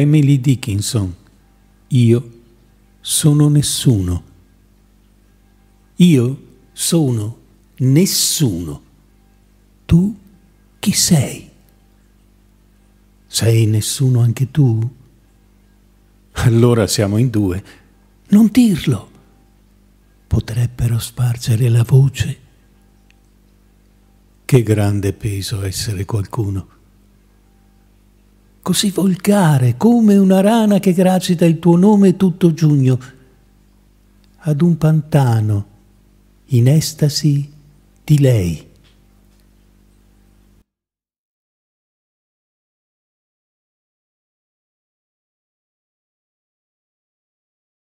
Emily Dickinson. Io sono nessuno. Io sono nessuno. Tu chi sei? Sei nessuno anche tu? Allora siamo in due. Non dirlo. Potrebbero spargere la voce. Che grande peso essere qualcuno così volgare, come una rana che gracita il tuo nome tutto giugno, ad un pantano in estasi di lei.